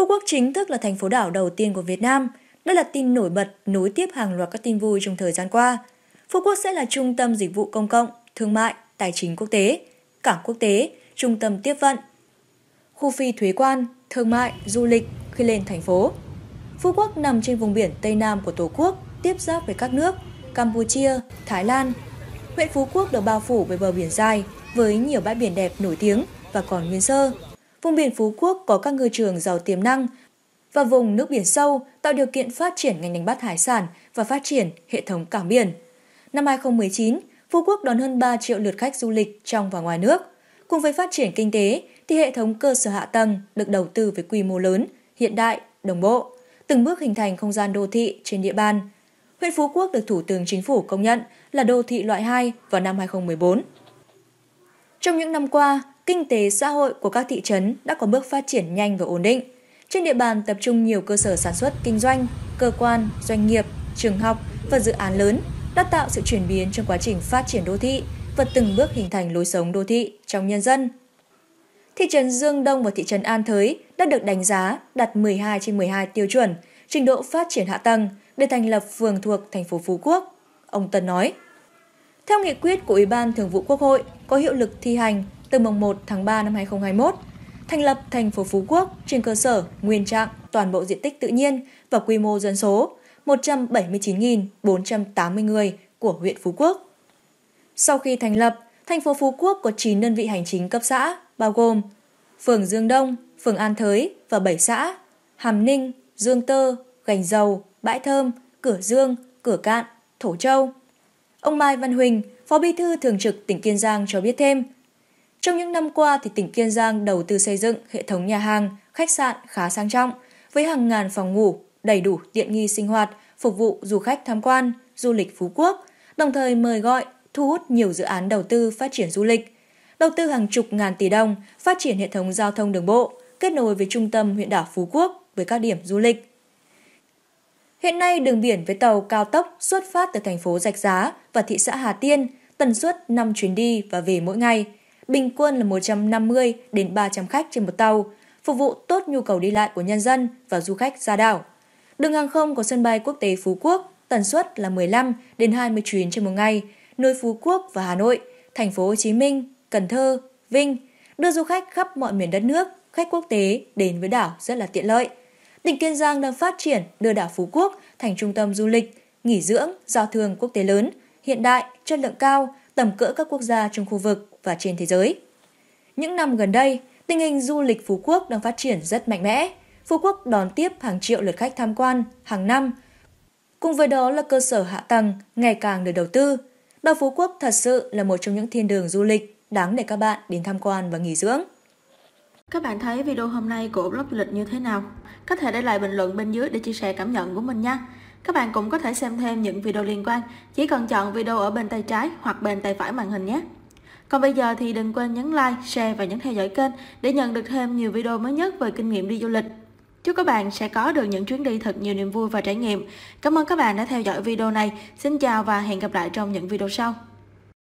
Phú Quốc chính thức là thành phố đảo đầu tiên của Việt Nam. Đây là tin nổi bật nối tiếp hàng loạt các tin vui trong thời gian qua. Phú Quốc sẽ là trung tâm dịch vụ công cộng, thương mại, tài chính quốc tế, cảng quốc tế, trung tâm tiếp vận, khu phi thuế quan, thương mại, du lịch khi lên thành phố. Phú Quốc nằm trên vùng biển Tây Nam của Tổ quốc, tiếp giáp với các nước Campuchia, Thái Lan. Huyện Phú Quốc được bao phủ bởi bờ biển dài với nhiều bãi biển đẹp nổi tiếng và còn nguyên sơ vùng biển Phú Quốc có các ngư trường giàu tiềm năng và vùng nước biển sâu tạo điều kiện phát triển ngành đánh bắt hải sản và phát triển hệ thống cảng biển. Năm 2019, Phú Quốc đón hơn 3 triệu lượt khách du lịch trong và ngoài nước. Cùng với phát triển kinh tế thì hệ thống cơ sở hạ tầng được đầu tư với quy mô lớn, hiện đại, đồng bộ, từng bước hình thành không gian đô thị trên địa bàn. Huyện Phú Quốc được Thủ tướng Chính phủ công nhận là đô thị loại 2 vào năm 2014. Trong những năm qua, kinh tế xã hội của các thị trấn đã có bước phát triển nhanh và ổn định. Trên địa bàn tập trung nhiều cơ sở sản xuất kinh doanh, cơ quan, doanh nghiệp, trường học và dự án lớn đã tạo sự chuyển biến trong quá trình phát triển đô thị và từng bước hình thành lối sống đô thị trong nhân dân. Thị trấn Dương Đông và thị trấn An Thới đã được đánh giá đạt 12 trên 12 tiêu chuẩn, trình độ phát triển hạ tầng để thành lập phường thuộc thành phố Phú Quốc. Ông Tân nói. Theo nghị quyết của Ủy ban Thường vụ Quốc hội có hiệu lực thi hành từ mùng 1 tháng 3 năm 2021, thành lập thành phố Phú Quốc trên cơ sở nguyên trạng toàn bộ diện tích tự nhiên và quy mô dân số 179.480 người của huyện Phú Quốc. Sau khi thành lập, thành phố Phú Quốc có 9 đơn vị hành chính cấp xã, bao gồm phường Dương Đông, phường An Thới và 7 xã, Hàm Ninh, Dương Tơ, Gành Dầu, Bãi Thơm, Cửa Dương, Cửa Cạn, Thổ Châu. Ông Mai Văn Huỳnh, Phó Bí thư Thường trực tỉnh Kiên Giang cho biết thêm, trong những năm qua thì tỉnh Kiên Giang đầu tư xây dựng hệ thống nhà hàng, khách sạn khá sang trọng với hàng ngàn phòng ngủ, đầy đủ tiện nghi sinh hoạt, phục vụ du khách tham quan, du lịch Phú Quốc, đồng thời mời gọi, thu hút nhiều dự án đầu tư phát triển du lịch, đầu tư hàng chục ngàn tỷ đồng phát triển hệ thống giao thông đường bộ, kết nối với trung tâm huyện đảo Phú Quốc với các điểm du lịch. Hiện nay đường biển với tàu cao tốc xuất phát từ thành phố Rạch Giá và thị xã Hà Tiên, tần suất 5 chuyến đi và về mỗi ngày, bình quân là 150 đến 300 khách trên một tàu, phục vụ tốt nhu cầu đi lại của nhân dân và du khách ra đảo. Đường hàng không của sân bay quốc tế Phú Quốc, tần suất là 15 đến 20 chuyến trên một ngày, nơi Phú Quốc và Hà Nội, thành phố Hồ Chí Minh, Cần Thơ, Vinh, đưa du khách khắp mọi miền đất nước, khách quốc tế đến với đảo rất là tiện lợi. Tỉnh Kiên Giang đang phát triển đưa đảo Phú Quốc thành trung tâm du lịch, nghỉ dưỡng, giao thương quốc tế lớn, hiện đại, chất lượng cao, tầm cỡ các quốc gia trong khu vực và trên thế giới. Những năm gần đây, tình hình du lịch Phú Quốc đang phát triển rất mạnh mẽ. Phú Quốc đón tiếp hàng triệu lượt khách tham quan hàng năm. Cùng với đó là cơ sở hạ tầng ngày càng được đầu tư. Đảo Phú Quốc thật sự là một trong những thiên đường du lịch đáng để các bạn đến tham quan và nghỉ dưỡng. Các bạn thấy video hôm nay của blog du lịch như thế nào? Có thể để lại bình luận bên dưới để chia sẻ cảm nhận của mình nha. Các bạn cũng có thể xem thêm những video liên quan, chỉ cần chọn video ở bên tay trái hoặc bên tay phải màn hình nhé. Còn bây giờ thì đừng quên nhấn like, share và nhấn theo dõi kênh để nhận được thêm nhiều video mới nhất về kinh nghiệm đi du lịch. Chúc các bạn sẽ có được những chuyến đi thật nhiều niềm vui và trải nghiệm. Cảm ơn các bạn đã theo dõi video này. Xin chào và hẹn gặp lại trong những video sau.